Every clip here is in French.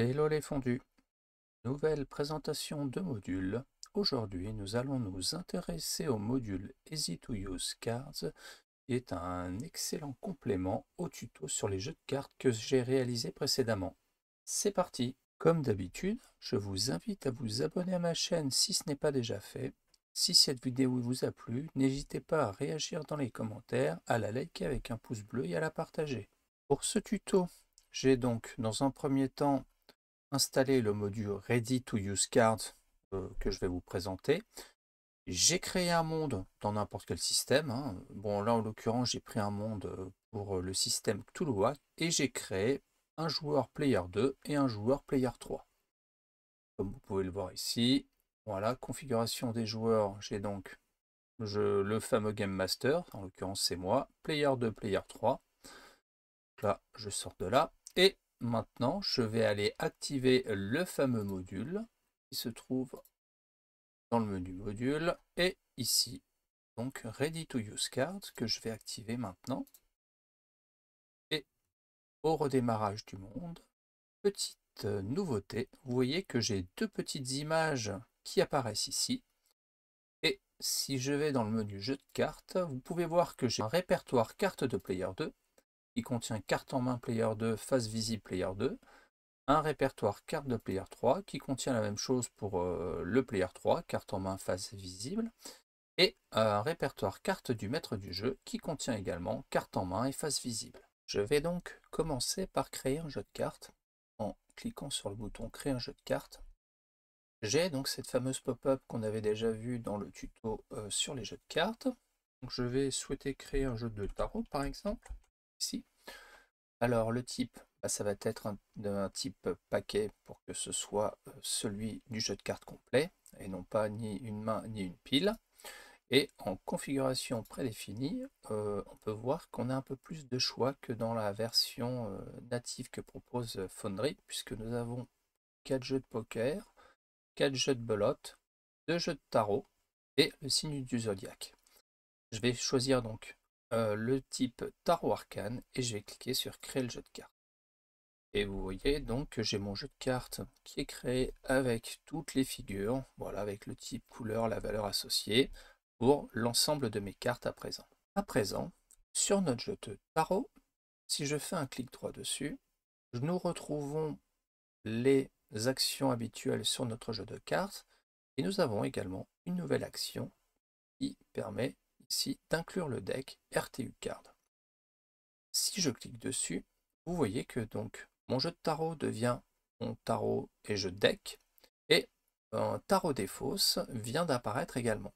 Hello les fondus Nouvelle présentation de module, Aujourd'hui, nous allons nous intéresser au module Easy to Use Cards, qui est un excellent complément au tuto sur les jeux de cartes que j'ai réalisé précédemment. C'est parti Comme d'habitude, je vous invite à vous abonner à ma chaîne si ce n'est pas déjà fait. Si cette vidéo vous a plu, n'hésitez pas à réagir dans les commentaires, à la liker avec un pouce bleu et à la partager. Pour ce tuto, j'ai donc dans un premier temps installer le module Ready to Use Card euh, que je vais vous présenter. J'ai créé un monde dans n'importe quel système. Hein. Bon, là, en l'occurrence, j'ai pris un monde euh, pour euh, le système Cthulhuac et j'ai créé un joueur Player 2 et un joueur Player 3. Comme vous pouvez le voir ici, voilà, configuration des joueurs, j'ai donc le fameux Game Master, en l'occurrence c'est moi, Player 2, Player 3. là, je sors de là, et Maintenant, je vais aller activer le fameux module qui se trouve dans le menu module et ici. Donc Ready to Use Card que je vais activer maintenant. Et au redémarrage du monde, petite euh, nouveauté, vous voyez que j'ai deux petites images qui apparaissent ici. Et si je vais dans le menu jeu de cartes, vous pouvez voir que j'ai un répertoire carte de Player 2 qui contient carte en main Player 2, face visible Player 2, un répertoire carte de Player 3 qui contient la même chose pour euh, le Player 3, carte en main face visible, et un répertoire carte du maître du jeu qui contient également carte en main et face visible. Je vais donc commencer par créer un jeu de cartes en cliquant sur le bouton créer un jeu de cartes. J'ai donc cette fameuse pop-up qu'on avait déjà vu dans le tuto euh, sur les jeux de cartes. Donc je vais souhaiter créer un jeu de tarot par exemple. Alors le type, bah, ça va être un, type paquet pour que ce soit euh, celui du jeu de cartes complet et non pas ni une main ni une pile. Et en configuration prédéfinie, euh, on peut voir qu'on a un peu plus de choix que dans la version euh, native que propose Foundry, puisque nous avons 4 jeux de poker, 4 jeux de belote, deux jeux de tarot et le signe du zodiaque. Je vais choisir donc euh, le type tarot arcane et je vais cliquer sur créer le jeu de cartes. Et vous voyez donc que j'ai mon jeu de cartes qui est créé avec toutes les figures, voilà avec le type, couleur, la valeur associée pour l'ensemble de mes cartes à présent. À présent, sur notre jeu de tarot, si je fais un clic droit dessus, nous retrouvons les actions habituelles sur notre jeu de cartes et nous avons également une nouvelle action qui permet ici d'inclure le deck RTU Card. Si je clique dessus, vous voyez que donc mon jeu de tarot devient mon tarot et jeu de deck, et un tarot des fausses vient d'apparaître également.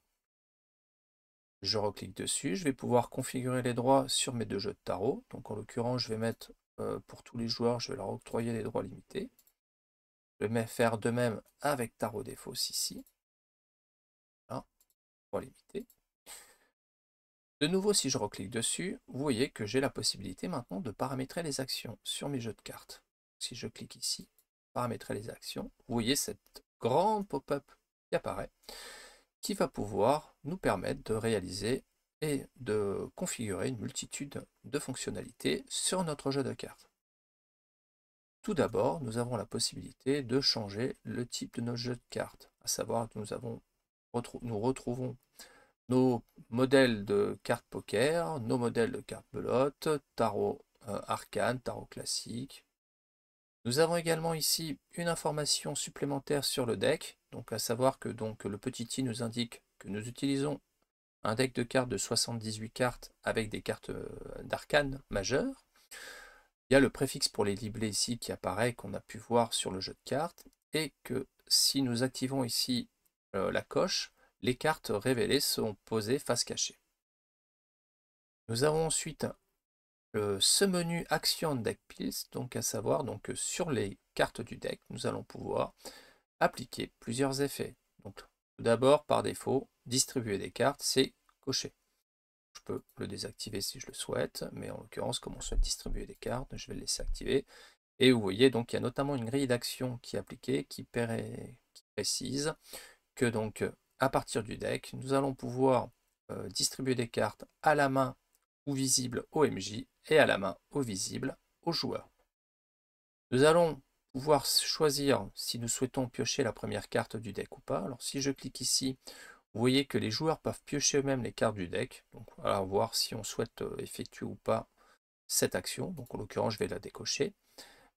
Je reclique dessus, je vais pouvoir configurer les droits sur mes deux jeux de tarot. Donc en l'occurrence, je vais mettre euh, pour tous les joueurs, je vais leur octroyer les droits limités. Je vais faire de même avec tarot des fausses ici. Voilà, limités. De nouveau, si je reclique dessus, vous voyez que j'ai la possibilité maintenant de paramétrer les actions sur mes jeux de cartes. Si je clique ici, paramétrer les actions, vous voyez cette grande pop-up qui apparaît, qui va pouvoir nous permettre de réaliser et de configurer une multitude de fonctionnalités sur notre jeu de cartes. Tout d'abord, nous avons la possibilité de changer le type de nos jeux de cartes, à savoir que nous, avons, nous retrouvons nos modèles de cartes poker, nos modèles de cartes belote, tarot euh, arcane, tarot classique. Nous avons également ici une information supplémentaire sur le deck, donc à savoir que donc, le petit i nous indique que nous utilisons un deck de cartes de 78 cartes avec des cartes euh, d'arcane majeures. Il y a le préfixe pour les libellés ici qui apparaît, qu'on a pu voir sur le jeu de cartes, et que si nous activons ici euh, la coche, les cartes révélées sont posées face cachée. Nous avons ensuite euh, ce menu Action Deck Pills, donc à savoir donc euh, sur les cartes du deck, nous allons pouvoir appliquer plusieurs effets. Donc, tout d'abord, par défaut, distribuer des cartes, c'est coché. Je peux le désactiver si je le souhaite, mais en l'occurrence, comme on souhaite distribuer des cartes, je vais le laisser activer. Et vous voyez, donc il y a notamment une grille d'action qui est appliquée, qui, qui précise que donc à partir du deck, nous allons pouvoir euh, distribuer des cartes à la main ou visibles au MJ et à la main ou visibles aux joueurs. Nous allons pouvoir choisir si nous souhaitons piocher la première carte du deck ou pas. Alors si je clique ici, vous voyez que les joueurs peuvent piocher eux-mêmes les cartes du deck. Donc va voir si on souhaite euh, effectuer ou pas cette action. Donc en l'occurrence, je vais la décocher.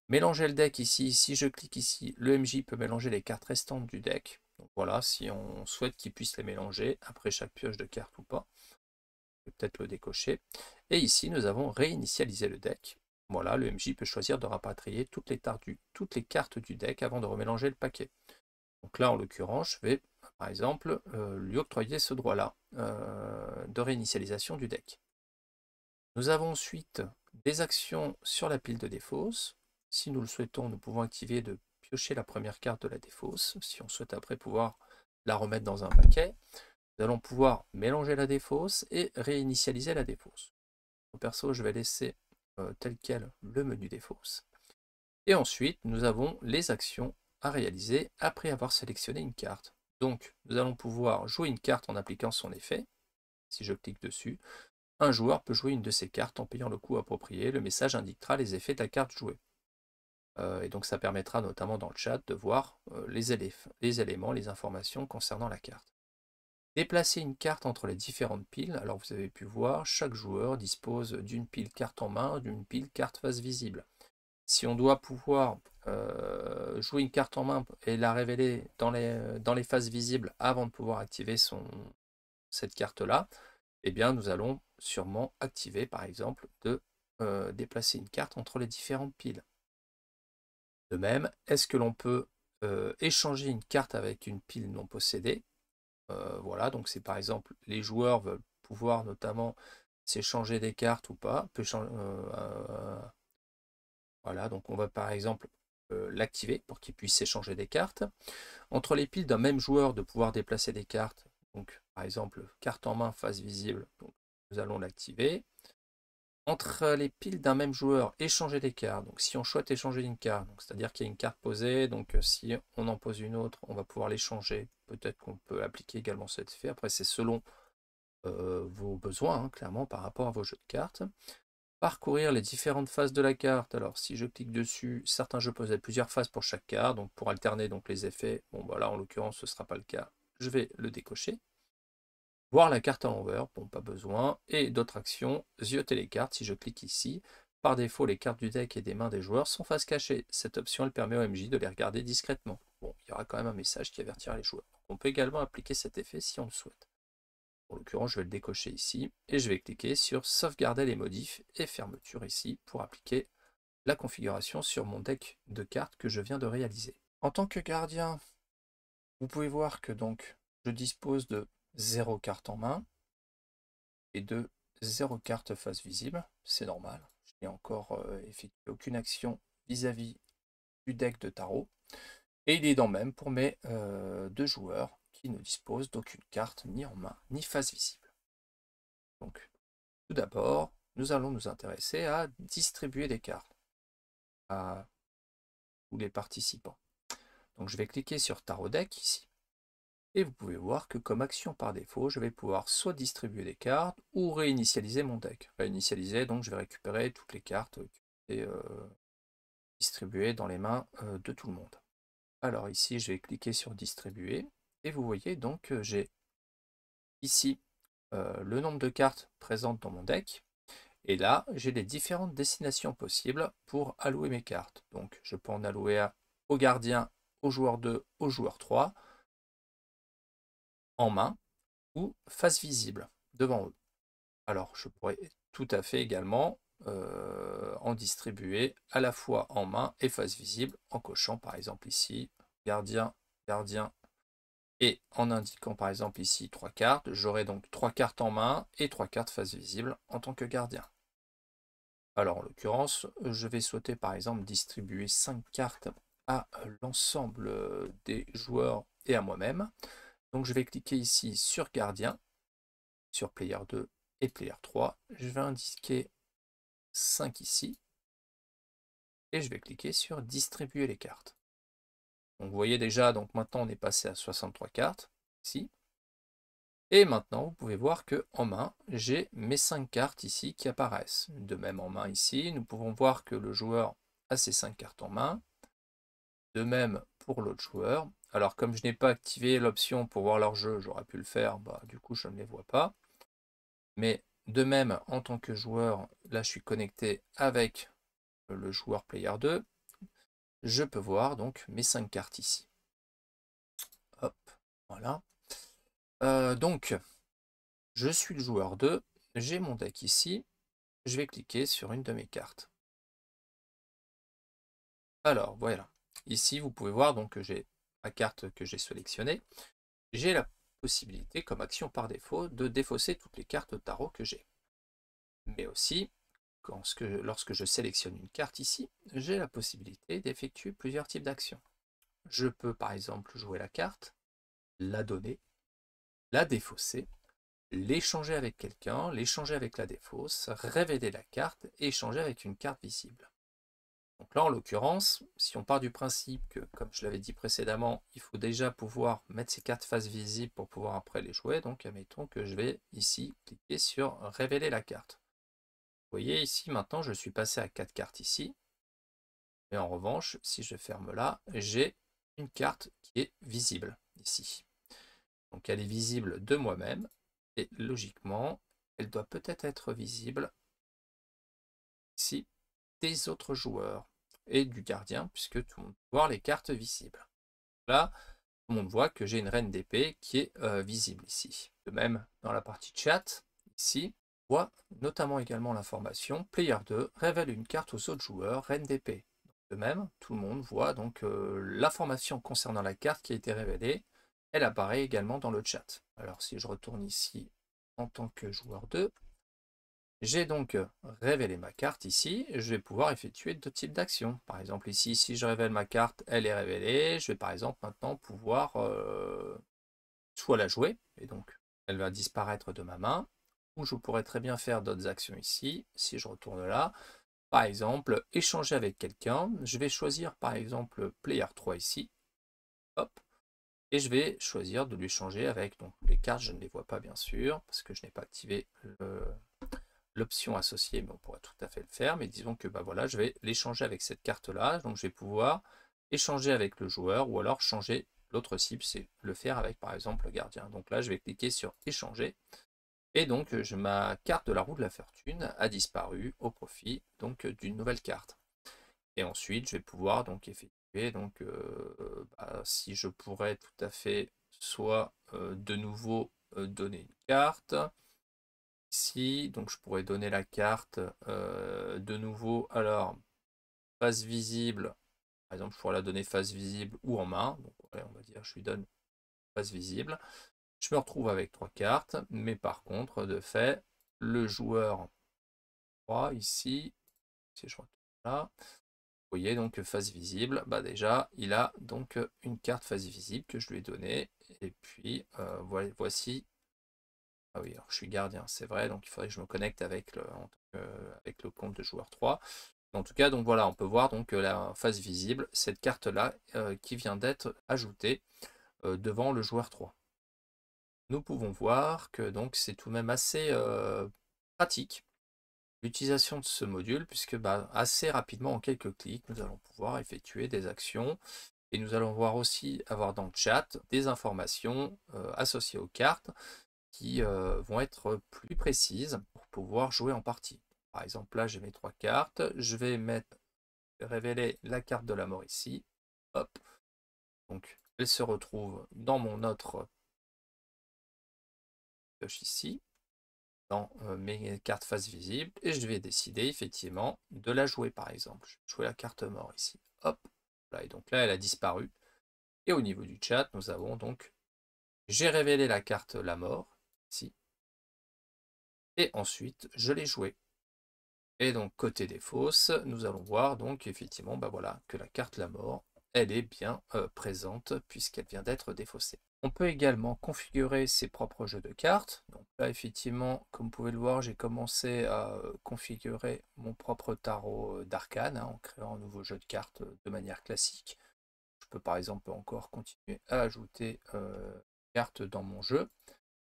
Mélanger le deck ici. Si je clique ici, le MJ peut mélanger les cartes restantes du deck voilà, si on souhaite qu'il puisse les mélanger après chaque pioche de carte ou pas. peut-être le décocher. Et ici, nous avons réinitialisé le deck. Voilà, le MJ peut choisir de rapatrier toutes les, tardues toutes les cartes du deck avant de remélanger le paquet. Donc là, en l'occurrence, je vais, par exemple, euh, lui octroyer ce droit-là euh, de réinitialisation du deck. Nous avons ensuite des actions sur la pile de défausse. Si nous le souhaitons, nous pouvons activer de piocher la première carte de la défausse. Si on souhaite après pouvoir la remettre dans un paquet, nous allons pouvoir mélanger la défausse et réinitialiser la défausse. Au perso, je vais laisser euh, tel quel le menu défausse. Et ensuite, nous avons les actions à réaliser après avoir sélectionné une carte. Donc, nous allons pouvoir jouer une carte en appliquant son effet. Si je clique dessus, un joueur peut jouer une de ses cartes en payant le coût approprié. Le message indiquera les effets de la carte jouée. Euh, et donc ça permettra notamment dans le chat de voir euh, les, éléments, les informations concernant la carte. Déplacer une carte entre les différentes piles. Alors vous avez pu voir, chaque joueur dispose d'une pile carte en main, d'une pile carte face visible. Si on doit pouvoir euh, jouer une carte en main et la révéler dans les, faces phases visibles avant de pouvoir activer cette carte-là, eh bien nous allons sûrement activer par exemple de déplacer une carte entre les différentes piles. De même, est-ce que l'on peut euh, échanger une carte avec une pile non possédée euh, Voilà, donc c'est par exemple, les joueurs veulent pouvoir notamment s'échanger des cartes ou pas. Euh, voilà, donc on va par exemple l'activer pour qu'ils puisse s'échanger des cartes. Entre les piles d'un même joueur, de pouvoir déplacer des cartes. Donc par exemple, carte en main, face visible, nous allons l'activer entre les piles d'un même joueur, échanger des cartes. Donc si on souhaite échanger une carte, c'est-à-dire qu'il y a une carte posée, donc euh, si on en pose une autre, on va pouvoir l'échanger. Peut-être qu'on peut appliquer également cet effet. Après, c'est selon euh, vos besoins, hein, clairement, par rapport à vos jeux de cartes. Parcourir les différentes phases de la carte. Alors si je clique dessus, certains jeux posent plusieurs phases pour chaque carte, donc pour alterner donc les effets. Bon voilà, bah en l'occurrence ce ne sera pas le cas. Je vais le décocher voir la carte en over bon pas besoin, et d'autres actions, zioter les cartes, si je clique ici, par défaut les cartes du deck et des mains des joueurs sont face cachée, cette option elle permet au MJ de les regarder discrètement. Bon, il y aura quand même un message qui avertira les joueurs. On peut également appliquer cet effet si on le souhaite. En l'occurrence, je vais le décocher ici, et je vais cliquer sur sauvegarder les modifs et fermeture ici pour appliquer la configuration sur mon deck de cartes que je viens de réaliser. En tant que gardien, vous pouvez voir que donc je dispose de 0 carte en main et de 0 carte face visible, c'est normal. Je n'ai encore euh, effectué aucune action vis-à-vis du deck de tarot. Et il est dans même pour mes euh, deux joueurs qui ne disposent d'aucune carte ni en main ni face visible. Donc, tout d'abord, nous allons nous intéresser à distribuer des cartes à tous les participants. Donc, je vais cliquer sur Tarot Deck ici. Et vous pouvez voir que comme action par défaut, je vais pouvoir soit distribuer des cartes ou réinitialiser mon deck. Réinitialiser, donc je vais récupérer toutes les cartes qui été euh, distribuées dans les mains euh, de tout le monde. Alors ici, je vais cliquer sur distribuer. Et vous voyez donc que j'ai ici euh, le nombre de cartes présentes dans mon deck. Et là, j'ai les différentes destinations possibles pour allouer mes cartes. Donc je peux en allouer au gardien, au joueur 2, au joueur 3 en main ou face visible devant eux. Alors je pourrais tout à fait également euh, en distribuer à la fois en main et face visible en cochant par exemple ici gardien, gardien et en indiquant par exemple ici trois cartes. J'aurai donc trois cartes en main et trois cartes face visible en tant que gardien. Alors en l'occurrence, je vais souhaiter par exemple distribuer cinq cartes à l'ensemble des joueurs et à moi-même. Donc je vais cliquer ici sur gardien, sur player 2 et player 3. Je vais indiquer 5 ici. Et je vais cliquer sur distribuer les cartes. Donc vous voyez déjà, donc maintenant on est passé à 63 cartes ici. Et maintenant vous pouvez voir que en main, j'ai mes 5 cartes ici qui apparaissent. De même en main ici, nous pouvons voir que le joueur a ses 5 cartes en main. De même pour l'autre joueur. Alors comme je n'ai pas activé l'option pour voir leur jeu, j'aurais pu le faire, bah, du coup je ne les vois pas. Mais de même, en tant que joueur, là je suis connecté avec le joueur player 2, je peux voir donc mes 5 cartes ici. Hop, voilà. Euh, donc, je suis le joueur 2, j'ai mon deck ici, je vais cliquer sur une de mes cartes. Alors, voilà. Ici, vous pouvez voir donc que j'ai carte que j'ai sélectionnée, j'ai la possibilité, comme action par défaut, de défausser toutes les cartes tarot que j'ai. Mais aussi, lorsque je sélectionne une carte ici, j'ai la possibilité d'effectuer plusieurs types d'actions. Je peux par exemple jouer la carte, la donner, la défausser, l'échanger avec quelqu'un, l'échanger avec la défausse, révéler la carte et échanger avec une carte visible. Donc là, en l'occurrence, si on part du principe que, comme je l'avais dit précédemment, il faut déjà pouvoir mettre ces cartes face visible pour pouvoir après les jouer, donc admettons que je vais ici cliquer sur « Révéler la carte ». Vous voyez ici, maintenant, je suis passé à 4 cartes ici. Et en revanche, si je ferme là, j'ai une carte qui est visible ici. Donc elle est visible de moi-même et logiquement, elle doit peut-être être visible des autres joueurs et du gardien, puisque tout le monde voit voir les cartes visibles. Là, tout le monde voit que j'ai une reine d'épée qui est euh, visible ici. De même, dans la partie chat, ici, on voit notamment également l'information Player 2 révèle une carte aux autres joueurs, reine d'épée. De même, tout le monde voit donc euh, l'information concernant la carte qui a été révélée. Elle apparaît également dans le chat. Alors si je retourne ici en tant que joueur 2, j'ai donc euh, révélé ma carte ici, je vais pouvoir effectuer d'autres types d'actions. Par exemple ici, si je révèle ma carte, elle est révélée. Je vais par exemple maintenant pouvoir euh, soit la jouer, et donc elle va disparaître de ma main, ou je pourrais très bien faire d'autres actions ici, si je retourne là. Par exemple, échanger avec quelqu'un. Je vais choisir par exemple Player 3 ici. Hop. Et je vais choisir de lui changer avec. Donc les cartes, je ne les vois pas bien sûr, parce que je n'ai pas activé le, l'option associée, mais on pourrait tout à fait le faire. Mais disons que bah voilà, je vais l'échanger avec cette carte-là. Donc je vais pouvoir échanger avec le joueur ou alors changer l'autre cible, c'est le faire avec par exemple le gardien. Donc là, je vais cliquer sur échanger. Et donc, je, ma carte de la roue de la fortune a disparu au profit donc d'une nouvelle carte. Et ensuite, je vais pouvoir donc effectuer, donc, euh, bah, si je pourrais tout à fait soit euh, de nouveau euh, donner une carte, donc je pourrais donner la carte euh, de nouveau. Alors, face visible, par exemple, je pourrais la donner face visible ou en main. Donc on va dire, je lui donne face visible. Je me retrouve avec trois cartes, mais par contre, de fait, le joueur 3 ici, si je là, vous voyez donc face visible, bah déjà, il a donc une carte face visible que je lui ai donnée. Et puis, euh, voici ah oui, je suis gardien, c'est vrai, donc il faudrait que je me connecte avec le, compte de joueur 3. En tout cas, donc voilà, on peut voir donc euh, la face visible, cette carte-là euh, qui vient d'être ajoutée euh, devant le joueur 3. Nous pouvons voir que donc c'est tout de même assez pratique l'utilisation de ce module, puisque bah, assez rapidement, en quelques clics, nous allons pouvoir effectuer des actions. Et nous allons voir aussi avoir dans le chat des informations associées aux cartes, qui euh, vont être plus précises pour pouvoir jouer en partie. Par exemple, là, j'ai mes trois cartes. Je vais mettre, révéler la carte de la mort ici. Hop. Donc, elle se retrouve dans mon autre pioche ici, dans euh, mes cartes face visible. Et je vais décider, effectivement, de la jouer, par exemple. Je vais jouer la carte mort ici. Hop. Et donc là, elle a disparu. Et au niveau du chat, nous avons donc j'ai révélé la carte la mort. Et ensuite, je l'ai joué. Et donc, côté des fausses, nous allons voir donc effectivement bah voilà, que la carte La Mort, elle est bien euh, présente puisqu'elle vient d'être défaussée. On peut également configurer ses propres jeux de cartes. Donc là, effectivement, comme vous pouvez le voir, j'ai commencé à euh, configurer mon propre tarot euh, d'arcane hein, en créant un nouveau jeu de cartes de manière classique. Je peux par exemple encore continuer à ajouter cartes dans mon jeu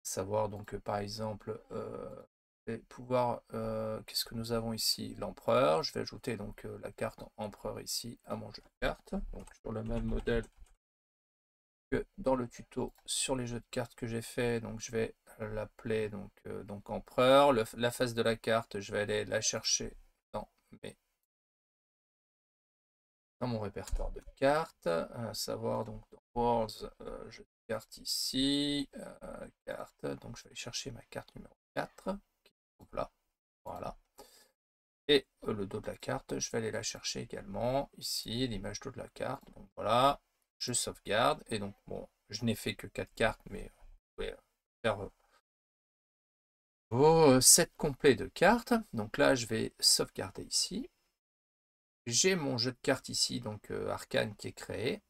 savoir donc euh, par exemple euh, pouvoir euh, qu'est-ce que nous avons ici l'empereur je vais ajouter donc la carte empereur ici à mon jeu de cartes donc sur le même modèle que dans le tuto sur les jeux de cartes que j'ai fait donc je vais l'appeler donc, donc empereur. la face de la carte, je vais aller la chercher dans mes dans mon répertoire de cartes, à savoir donc dans Worlds, euh, je carte ici, euh, carte, donc je vais aller chercher ma carte numéro 4, qui trouve là, voilà. Et euh, le dos de la carte, je vais aller la chercher également, ici, l'image dos de la carte, voilà, je sauvegarde, et donc bon, je n'ai fait que 4 cartes, mais vous pouvez faire vos complets de cartes, donc là je vais sauvegarder ici, j'ai mon jeu de cartes ici, donc euh, arcane qui est créé.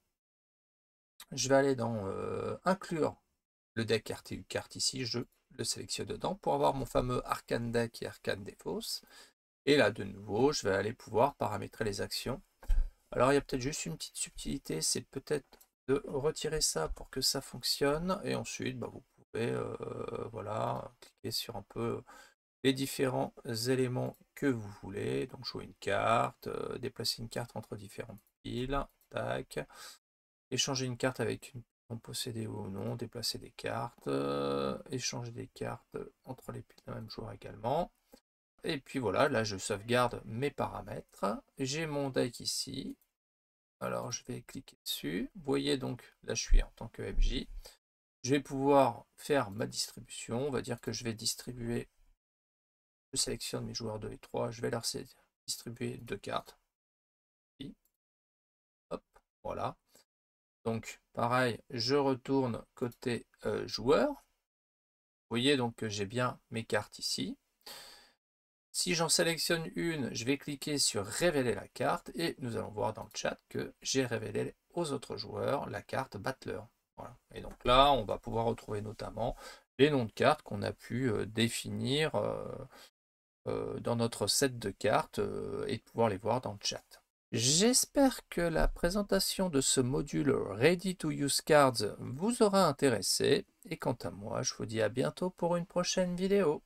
Je vais aller dans euh, inclure le deck RTU carte ici, je le sélectionne dedans pour avoir mon fameux arcane deck et arcane des Et là, de nouveau, je vais aller pouvoir paramétrer les actions. Alors, il y a peut-être juste une petite subtilité, c'est peut-être de retirer ça pour que ça fonctionne. Et ensuite, bah, vous pouvez euh, voilà, cliquer sur un peu les différents éléments que vous voulez. Donc jouer une carte, euh, déplacer une carte entre différentes piles, tac. Échanger une carte avec une en possédée ou non, déplacer des cartes, euh, échanger des cartes entre les piles d'un même joueur également. Et puis voilà, là je sauvegarde mes paramètres. J'ai mon deck ici. Alors je vais cliquer dessus. Vous voyez donc, là je suis en tant que FJ. Je vais pouvoir faire ma distribution. On va dire que je vais distribuer je sélectionne mes joueurs 2 et 3. Je vais leur distribuer deux cartes. voilà. Donc, pareil, je retourne côté euh, joueur. Vous voyez donc que euh, j'ai bien mes cartes ici. Si j'en sélectionne une, je vais cliquer sur révéler la carte et nous allons voir dans le chat que j'ai révélé aux autres joueurs la carte Battler. Et donc là, on va pouvoir retrouver notamment les noms de cartes qu'on a pu euh, définir euh, dans notre set de cartes euh, et de pouvoir les voir dans le chat. J'espère que la présentation de ce module Ready to Use Cards vous aura intéressé et quant à moi je vous dis à bientôt pour une prochaine vidéo.